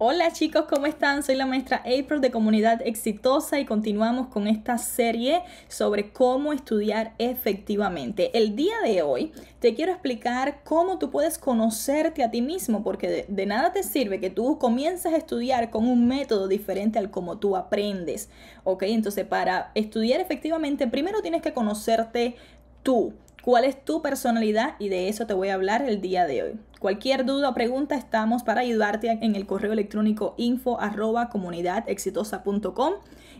Hola chicos, ¿cómo están? Soy la maestra April de Comunidad Exitosa y continuamos con esta serie sobre cómo estudiar efectivamente. El día de hoy te quiero explicar cómo tú puedes conocerte a ti mismo, porque de, nada te sirve que tú comiences a estudiar con un método diferente al como tú aprendes. ¿Ok? Entonces, para estudiar efectivamente, primero tienes que conocerte tú cuál es tu personalidad y de eso te voy a hablar el día de hoy. Cualquier duda o pregunta estamos para ayudarte en el correo electrónico info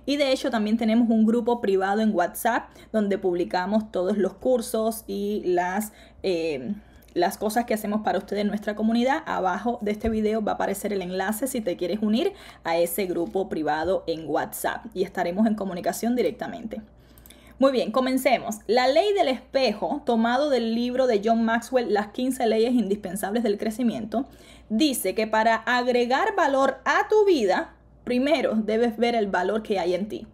y de hecho también tenemos un grupo privado en WhatsApp donde publicamos todos los cursos y las... Eh, las cosas que hacemos para ustedes en nuestra comunidad. Abajo de este video va a aparecer el enlace si te quieres unir a ese grupo privado en WhatsApp y estaremos en comunicación directamente. Muy bien, comencemos. La ley del espejo, tomado del libro de John Maxwell, Las 15 leyes indispensables del crecimiento, dice que para agregar valor a tu vida, primero debes ver el valor que hay en ti.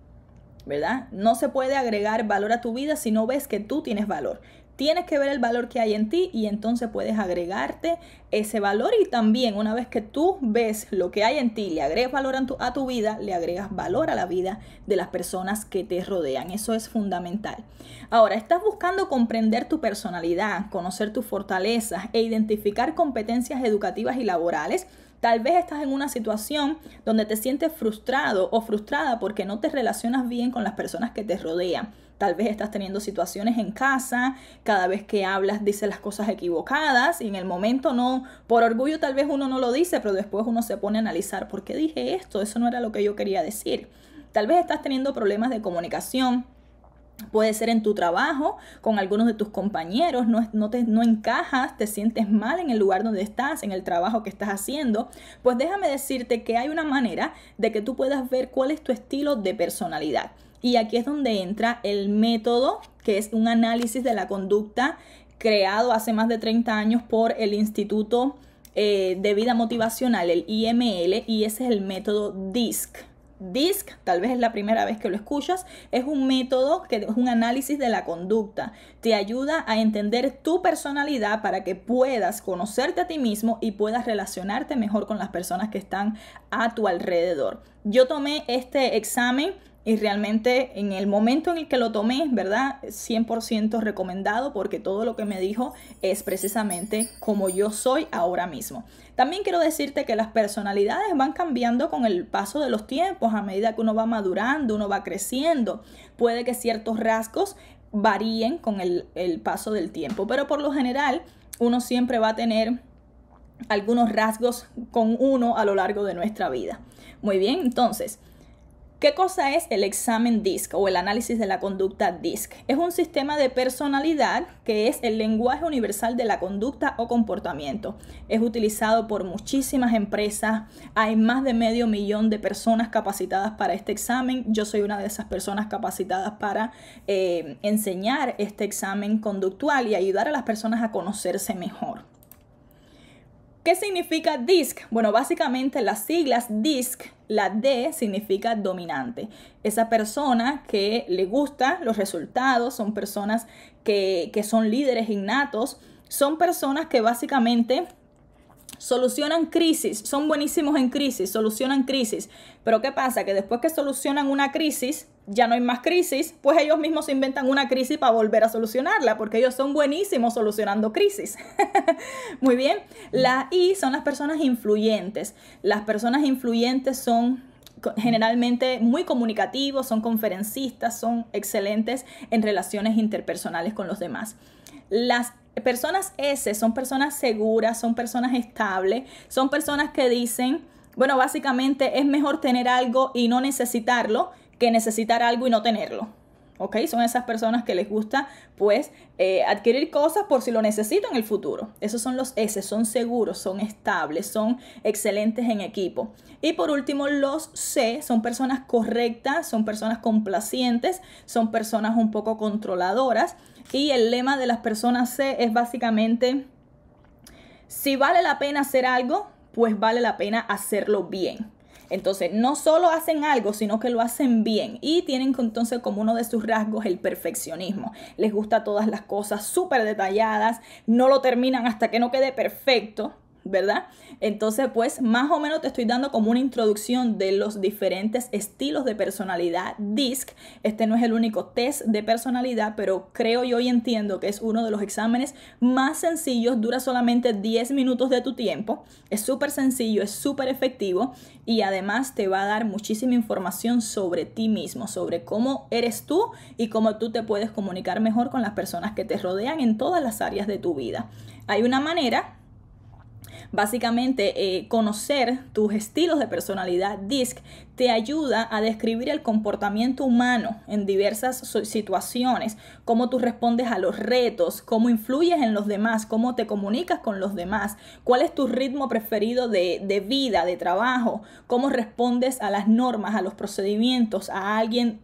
¿Verdad? No se puede agregar valor a tu vida si no ves que tú tienes valor. Tienes que ver el valor que hay en ti y entonces puedes agregarte ese valor y también una vez que tú ves lo que hay en ti, le agregas valor a tu, a tu, vida, le agregas valor a la vida de las personas que te rodean. Eso es fundamental. Ahora, estás buscando comprender tu personalidad, conocer tus fortalezas e identificar competencias educativas y laborales. Tal vez estás en una situación donde te sientes frustrado o frustrada porque no te relacionas bien con las personas que te rodean Tal vez estás teniendo situaciones en casa, cada vez que hablas dices las cosas equivocadas y en el momento no, por orgullo tal vez uno no lo dice, pero después uno se pone a analizar, ¿por qué dije esto? Eso no era lo que yo quería decir. Tal vez estás teniendo problemas de comunicación, Puede ser en tu trabajo, con algunos de tus compañeros, no, te, no encajas, te sientes mal en el lugar donde estás, en el trabajo que estás haciendo. Pues déjame decirte que hay una manera de que tú puedas ver cuál es tu estilo de personalidad. Y aquí es donde entra el método, que es un análisis de la conducta creado hace más de 30 años por el Instituto eh, de Vida Motivacional, el IML, y ese es el método DISC. DISC, tal vez es la primera vez que lo escuchas, es un método que es un análisis de la conducta. Te ayuda a entender tu personalidad para que puedas conocerte a ti mismo y puedas relacionarte mejor con las personas que están a tu alrededor. Yo tomé este examen y realmente en el momento en el que lo tomé, ¿verdad? 100% recomendado porque todo lo que me dijo es precisamente como yo soy ahora mismo. También quiero decirte que las personalidades van cambiando con el paso de los tiempos, a medida que uno va madurando, uno va creciendo. Puede que ciertos rasgos varíen con el, el paso del tiempo, pero por lo general uno siempre va a tener algunos rasgos con uno a lo largo de nuestra vida. Muy bien, entonces... ¿Qué cosa es el examen DISC o el análisis de la conducta DISC? Es un sistema de personalidad que es el lenguaje universal de la conducta o comportamiento. Es utilizado por muchísimas empresas. Hay más de medio millón de personas capacitadas para este examen. Yo soy una de esas personas capacitadas para eh, enseñar este examen conductual y ayudar a las personas a conocerse mejor. ¿Qué significa DISC? Bueno, básicamente las siglas DISC, la D significa dominante. Esa persona que le gusta los resultados, son personas que, que son líderes innatos, son personas que básicamente solucionan crisis, son buenísimos en crisis, solucionan crisis. Pero ¿qué pasa? Que después que solucionan una crisis, ya no hay más crisis, pues ellos mismos se inventan una crisis para volver a solucionarla, porque ellos son buenísimos solucionando crisis. Muy bien, la I son las personas influyentes. Las personas influyentes son generalmente muy comunicativos, son conferencistas, son excelentes en relaciones interpersonales con los demás. Las personas S son personas seguras, son personas estables, son personas que dicen, bueno, básicamente es mejor tener algo y no necesitarlo que necesitar algo y no tenerlo. ¿Ok? Son esas personas que les gusta, pues, eh, adquirir cosas por si lo necesito en el futuro. Esos son los S, son seguros, son estables, son excelentes en equipo. Y por último, los C, son personas correctas, son personas complacientes, son personas un poco controladoras. Y el lema de las personas C es básicamente, si vale la pena hacer algo, pues vale la pena hacerlo bien. Entonces, no solo hacen algo, sino que lo hacen bien y tienen entonces como uno de sus rasgos el perfeccionismo. Les gusta todas las cosas súper detalladas, no lo terminan hasta que no quede perfecto ¿verdad? Entonces, pues más o menos te estoy dando como una introducción de los diferentes estilos de personalidad DISC. Este no es el único test de personalidad, pero creo yo y entiendo que es uno de los exámenes más sencillos, dura solamente 10 minutos de tu tiempo, es súper sencillo, es súper efectivo y además te va a dar muchísima información sobre ti mismo, sobre cómo eres tú y cómo tú te puedes comunicar mejor con las personas que te rodean en todas las áreas de tu vida. Hay una manera Básicamente, eh, conocer tus estilos de personalidad DISC te ayuda a describir el comportamiento humano en diversas situaciones, cómo tú respondes a los retos, cómo influyes en los demás, cómo te comunicas con los demás, cuál es tu ritmo preferido de, de vida, de trabajo, cómo respondes a las normas, a los procedimientos, a alguien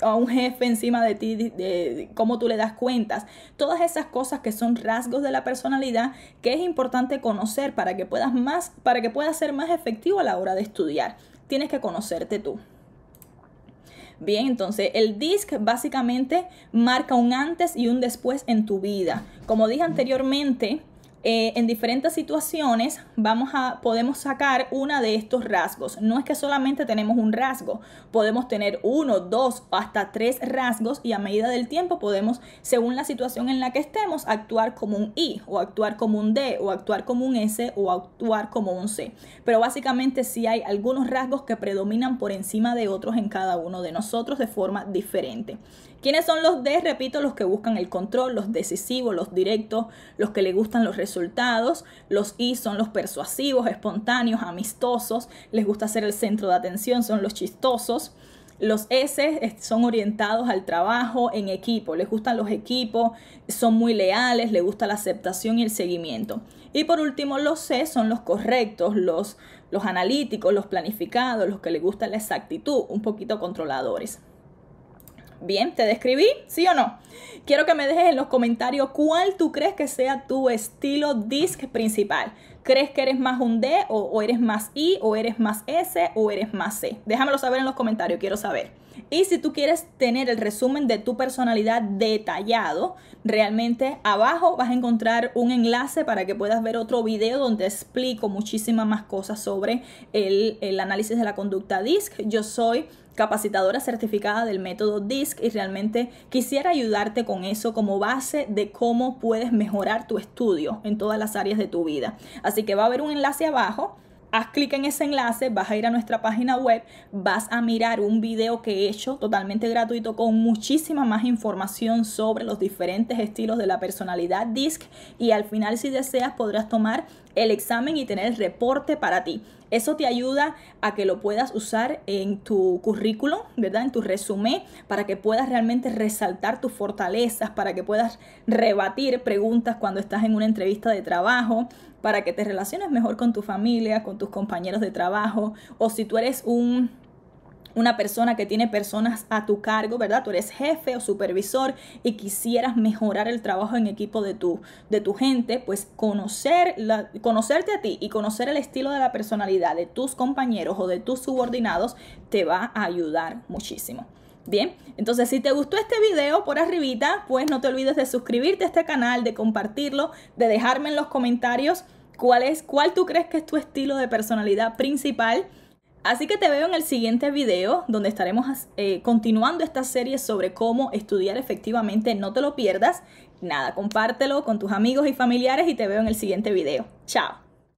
a un jefe encima de ti, de, cómo tú le das cuentas, todas esas cosas que son rasgos de la personalidad que es importante conocer para que puedas más, para que puedas ser más efectivo a la hora de estudiar. Tienes que conocerte tú. Bien, entonces el DISC básicamente marca un antes y un después en tu vida. Como dije anteriormente, eh, en diferentes situaciones vamos a, podemos sacar una de estos rasgos. No es que solamente tenemos un rasgo, podemos tener uno, dos o hasta tres rasgos y a medida del tiempo podemos, según la situación en la que estemos, actuar como un I o actuar como un D o actuar como un S o actuar como un C. Pero básicamente sí hay algunos rasgos que predominan por encima de otros en cada uno de nosotros de forma diferente. ¿Quiénes son los D? Repito, los que buscan el control, los decisivos, los directos, los que le gustan los resultados los I son los persuasivos, espontáneos, amistosos. Les gusta ser el centro de atención, son los chistosos. Los S son orientados al trabajo en equipo, les gustan los equipos, son muy leales, les gusta la aceptación y el seguimiento. Y por último, los C son los correctos, los, los analíticos, los planificados, los que les gusta la exactitud, un poquito controladores. Bien, ¿te describí? ¿Sí o no? Quiero que me dejes en los comentarios cuál tú crees que sea tu estilo disc principal. ¿Crees que eres más un D o, eres más I o eres más S o eres más C? Déjamelo saber en los comentarios, quiero saber. Y si tú quieres tener el resumen de tu personalidad detallado, realmente abajo vas a encontrar un enlace para que puedas ver otro video donde explico muchísimas más cosas sobre el, el análisis de la conducta DISC. Yo soy capacitadora certificada del método DISC y realmente quisiera ayudarte con eso como base de cómo puedes mejorar tu estudio en todas las áreas de tu vida. Así que va a haber un enlace abajo. Haz clic en ese enlace, vas a ir a nuestra página web, vas a mirar un video que he hecho totalmente gratuito con muchísima más información sobre los diferentes estilos de la personalidad DISC y al final si deseas podrás tomar el examen y tener el reporte para ti. Eso te ayuda a que lo puedas usar en tu currículum, ¿verdad? En tu resumen, para que puedas realmente resaltar tus fortalezas, para que puedas rebatir preguntas cuando estás en una entrevista de trabajo, para que te relaciones mejor con tu familia, con tus compañeros de trabajo, o si tú eres un una persona que tiene personas a tu cargo, ¿verdad? Tú eres jefe o supervisor y quisieras mejorar el trabajo en equipo de tu, de tu gente, pues conocer conocerte a ti y conocer el estilo de la personalidad de tus compañeros o de tus subordinados te va a ayudar muchísimo. Bien, entonces si te gustó este video por arribita, pues no te olvides de suscribirte a este canal, de compartirlo, de dejarme en los comentarios cuál es, cuál tú crees que es tu estilo de personalidad principal. Así que te veo en el siguiente video donde estaremos eh, continuando esta serie sobre cómo estudiar efectivamente, no te lo pierdas. Nada, compártelo con tus amigos y familiares y te veo en el siguiente video. Chao.